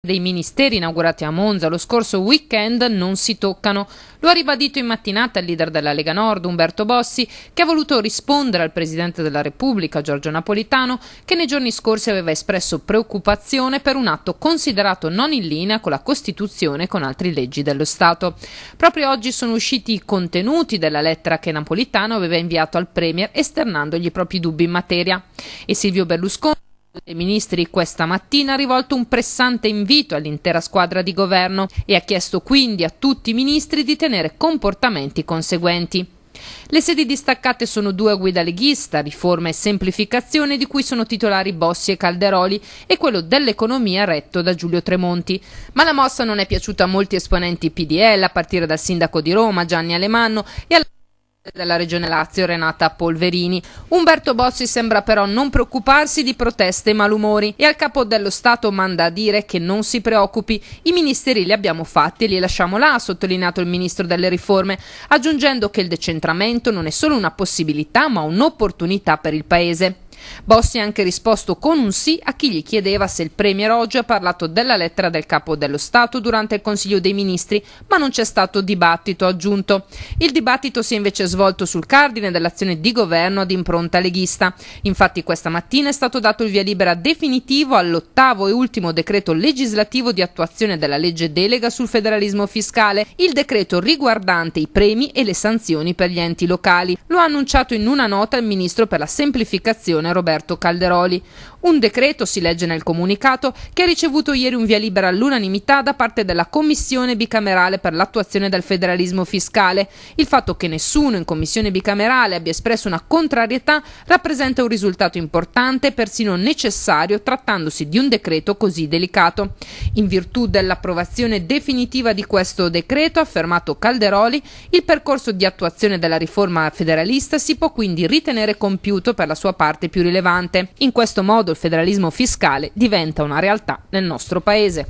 dei ministeri inaugurati a Monza lo scorso weekend non si toccano. Lo ha ribadito in mattinata il leader della Lega Nord, Umberto Bossi, che ha voluto rispondere al Presidente della Repubblica, Giorgio Napolitano, che nei giorni scorsi aveva espresso preoccupazione per un atto considerato non in linea con la Costituzione e con altre leggi dello Stato. Proprio oggi sono usciti i contenuti della lettera che Napolitano aveva inviato al Premier esternandogli i propri dubbi in materia. E Silvio Berlusconi dei ministri questa mattina ha rivolto un pressante invito all'intera squadra di governo e ha chiesto quindi a tutti i ministri di tenere comportamenti conseguenti. Le sedi distaccate sono due a guida leghista, riforma e semplificazione di cui sono titolari Bossi e Calderoli e quello dell'economia retto da Giulio Tremonti. Ma la mossa non è piaciuta a molti esponenti PDL, a partire dal sindaco di Roma Gianni Alemanno e alla della Regione Lazio Renata Polverini. Umberto Bossi sembra però non preoccuparsi di proteste e malumori e al capo dello Stato manda a dire che non si preoccupi, i ministeri li abbiamo fatti e li lasciamo là, ha sottolineato il ministro delle riforme, aggiungendo che il decentramento non è solo una possibilità ma un'opportunità per il Paese. Bossi ha anche risposto con un sì a chi gli chiedeva se il Premier oggi ha parlato della lettera del Capo dello Stato durante il Consiglio dei Ministri, ma non c'è stato dibattito, ha aggiunto. Il dibattito si è invece svolto sul cardine dell'azione di governo ad impronta leghista. Infatti questa mattina è stato dato il via libera definitivo all'ottavo e ultimo decreto legislativo di attuazione della legge delega sul federalismo fiscale, il decreto riguardante i premi e le sanzioni per gli enti locali. Lo ha annunciato in una nota il ministro per la semplificazione Roberto Calderoli. Un decreto, si legge nel comunicato, che ha ricevuto ieri un via libera all'unanimità da parte della Commissione bicamerale per l'attuazione del federalismo fiscale. Il fatto che nessuno in Commissione bicamerale abbia espresso una contrarietà rappresenta un risultato importante, persino necessario, trattandosi di un decreto così delicato. In virtù dell'approvazione definitiva di questo decreto, affermato Calderoli, il percorso di attuazione della riforma federalista si può quindi ritenere compiuto per la sua parte più rilevante. In questo modo il federalismo fiscale diventa una realtà nel nostro Paese.